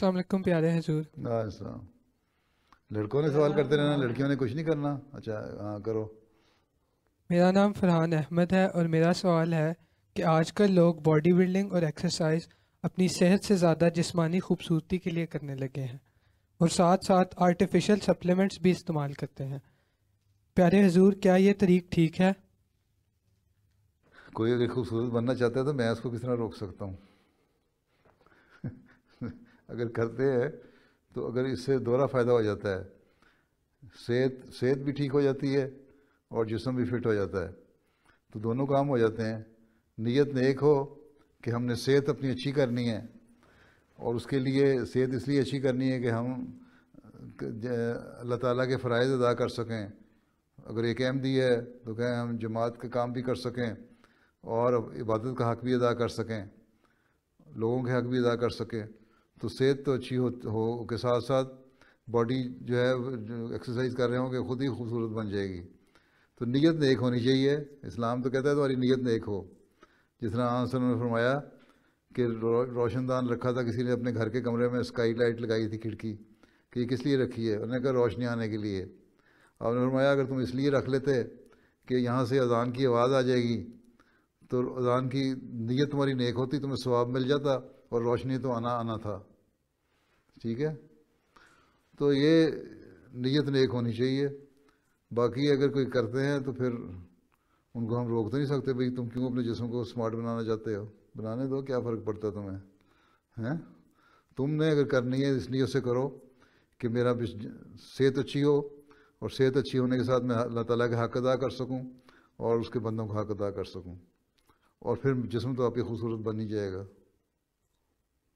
अस्सलाम तो वालेकुम प्यारे हजूर अच्छा। लड़कों ने सवाल करते रहना लड़कियों ने कुछ नहीं करना अच्छा हाँ करो मेरा नाम फरहान अहमद है और मेरा सवाल है कि आजकल लोग बॉडी बिल्डिंग और एक्सरसाइज अपनी सेहत से ज़्यादा जिस्मानी खूबसूरती के लिए करने लगे हैं और साथ साथ आर्टिफिशियल सप्लीमेंट्स भी इस्तेमाल करते हैं प्यारे हजूर क्या ये तरीक ठीक है कोई अगर खूबसूरत बनना चाहता है तो मैं उसको किस तरह रोक सकता हूँ अगर करते हैं तो अगर इससे दोहरा फ़ायदा हो जाता है सेहत सेहत भी ठीक हो जाती है और जिसम भी फिट हो जाता है तो दोनों काम हो जाते हैं नीयत नेक हो कि हमने सेहत अपनी अच्छी करनी है और उसके लिए सेहत इसलिए अच्छी करनी है कि हम अल्लाह ताला के फ़रज़ अदा कर सकें अगर एक अहम दी है तो कहें हम जमात का काम भी कर सकें और इबादत का हक़ भी अदा कर सकें लोगों के हक़ भी अदा कर सकें तो सेहत तो अच्छी हो, हो के साथ साथ बॉडी जो है एक्सरसाइज कर रहे होंगे खुद ही खूबसूरत बन जाएगी तो नीयत नेक होनी चाहिए इस्लाम तो कहता है तुम्हारी नीयत नेक हो जिस तरह आंसर ने फरमाया कि रोशनदान रखा था किसी ने अपने घर के कमरे में स्काई लाइट लगाई थी खिड़की कि ये किस लिए रखी है उन्होंने कहा रोशनी आने के लिए आपने फरमाया अगर तुम इसलिए रख लेते कि यहाँ से अजान की आवाज़ आ जाएगी तो अजान की नीयत तुम्हारी नेक होती तुम्हें स्वाब मिल जाता और रोशनी तो आना आना था ठीक है तो ये नीयत नेक होनी चाहिए बाकी अगर कोई करते हैं तो फिर उनको हम रोक तो नहीं सकते भाई तुम क्यों अपने जिसम को स्मार्ट बनाना चाहते हो बनाने दो क्या फ़र्क पड़ता है तुम्हें हैं तुमने अगर करनी है इस नीयत से करो कि मेरा सेहत अच्छी हो और सेहत अच्छी होने के साथ मैं अल्लाह ताला का हक अदा कर सकूं और उसके बंदों का हक अदा कर सकूं और फिर जिसम तो आपकी खूबसूरत बन ही जाएगा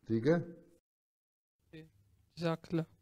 ठीक है Zakelijk.